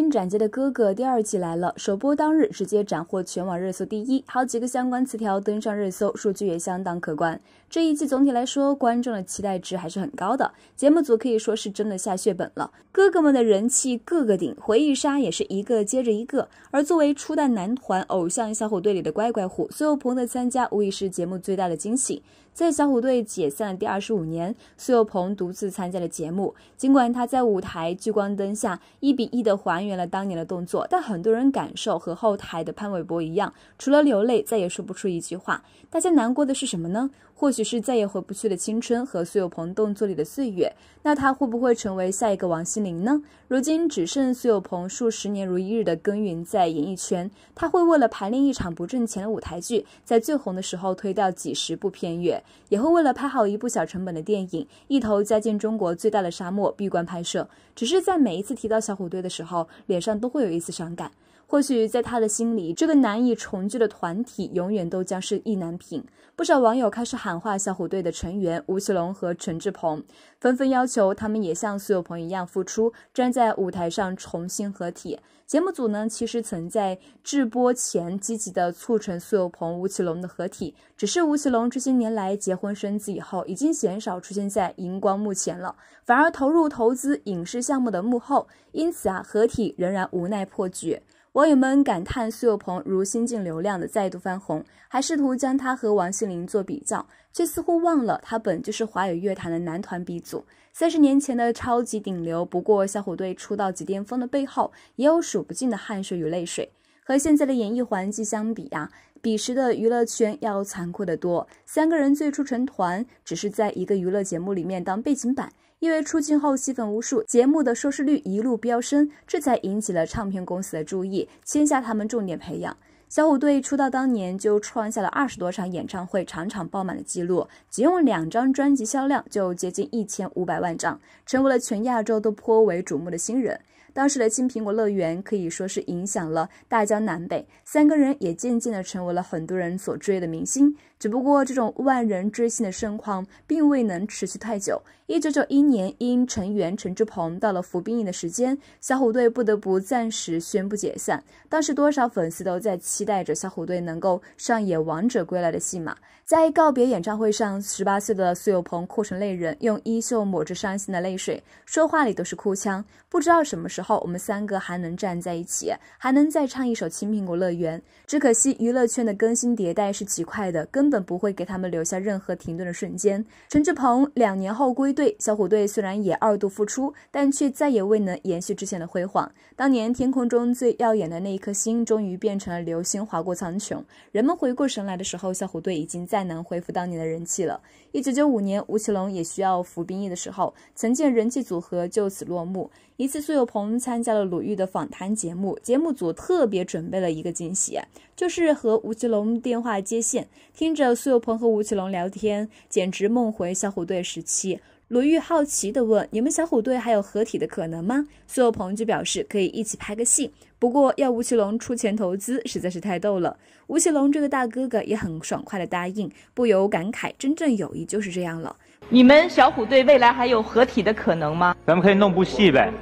《新展接的哥哥》第二季来了，首播当日直接斩获全网热搜第一，好几个相关词条登上热搜，数据也相当可观。这一季总体来说，观众的期待值还是很高的，节目组可以说是真的下血本了。哥哥们的人气个个顶，回忆杀也是一个接着一个。而作为初代男团偶像小虎队里的乖乖虎，所有朋友的参加无疑是节目最大的惊喜。在小虎队解散的第二十五年，苏有朋独自参加了节目。尽管他在舞台聚光灯下一比一地还原了当年的动作，但很多人感受和后台的潘玮柏一样，除了流泪再也说不出一句话。大家难过的是什么呢？或许是再也回不去的青春和苏有朋动作里的岁月。那他会不会成为下一个王心凌呢？如今只剩苏有朋数十年如一日的耕耘在演艺圈。他会为了排练一场不挣钱的舞台剧，在最红的时候推掉几十部片约。也会为了拍好一部小成本的电影，一头扎进中国最大的沙漠闭关拍摄。只是在每一次提到小虎队的时候，脸上都会有一丝伤感。或许在他的心里，这个难以重聚的团体永远都将是意难平。不少网友开始喊话小虎队的成员吴奇隆和陈志朋，纷纷要求他们也像苏有朋一样复出，站在舞台上重新合体。节目组呢，其实曾在直播前积极地促成苏有朋、吴奇隆的合体，只是吴奇隆这些年来结婚生子以后，已经鲜少出现在荧光幕前了，反而投入投资影视项目的幕后，因此啊，合体仍然无奈破局。网友们感叹苏有朋如新晋流量的再度翻红，还试图将他和王心凌做比较，却似乎忘了他本就是华语乐坛的男团鼻祖，三十年前的超级顶流。不过小虎队出道即巅峰的背后，也有数不尽的汗水与泪水。和现在的演艺环境相比呀，彼时的娱乐圈要残酷得多。三个人最初成团，只是在一个娱乐节目里面当背景板。因为出镜后戏粉无数，节目的收视率一路飙升，这才引起了唱片公司的注意，签下他们重点培养。小虎队出道当年就创下了二十多场演唱会场场爆满的记录，仅用两张专辑销量就接近一千五百万张，成为了全亚洲都颇为瞩目的新人。当时的《青苹果乐园》可以说是影响了大江南北，三个人也渐渐的成为了很多人所追的明星。只不过这种万人追星的盛况并未能持续太久。一九九一年，因成员陈志朋到了服兵役的时间，小虎队不得不暂时宣布解散。当时多少粉丝都在期待着小虎队能够上演王者归来的戏码。在告别演唱会上，十八岁的苏有朋哭成泪人，用衣袖抹着伤心的泪水，说话里都是哭腔，不知道什么时候。后我们三个还能站在一起，还能再唱一首《青苹果乐园》。只可惜娱乐圈的更新迭代是极快的，根本不会给他们留下任何停顿的瞬间。陈志朋两年后归队，小虎队虽然也二度复出，但却再也未能延续之前的辉煌。当年天空中最耀眼的那一颗星，终于变成了流星划过苍穹。人们回过神来的时候，小虎队已经再难恢复当年的人气了。一九九五年，吴奇隆也需要服兵役的时候，曾经人气组合就此落幕。一次苏有朋。参加了鲁豫的访谈节目，节目组特别准备了一个惊喜，就是和吴奇隆电话接线，听着苏有朋和吴奇隆聊天，简直梦回小虎队时期。鲁豫好奇的问：“你们小虎队还有合体的可能吗？”苏有朋就表示可以一起拍个戏，不过要吴奇隆出钱投资，实在是太逗了。吴奇隆这个大哥哥也很爽快的答应，不由感慨：真正友谊就是这样了。你们小虎队未来还有合体的可能吗？咱们可以弄部戏呗。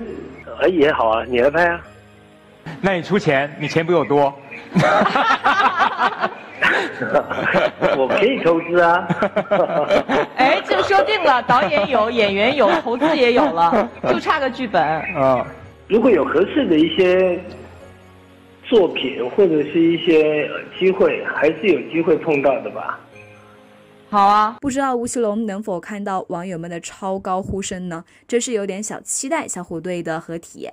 可以也好啊，你来拍啊？那你出钱，你钱比我多。我可以投资啊。哎，这说定了，导演有，演员有，投资也有了，就差个剧本。啊，如果有合适的一些作品或者是一些机会，还是有机会碰到的吧。好啊，不知道吴奇隆能否看到网友们的超高呼声呢？真是有点小期待小虎队的合体。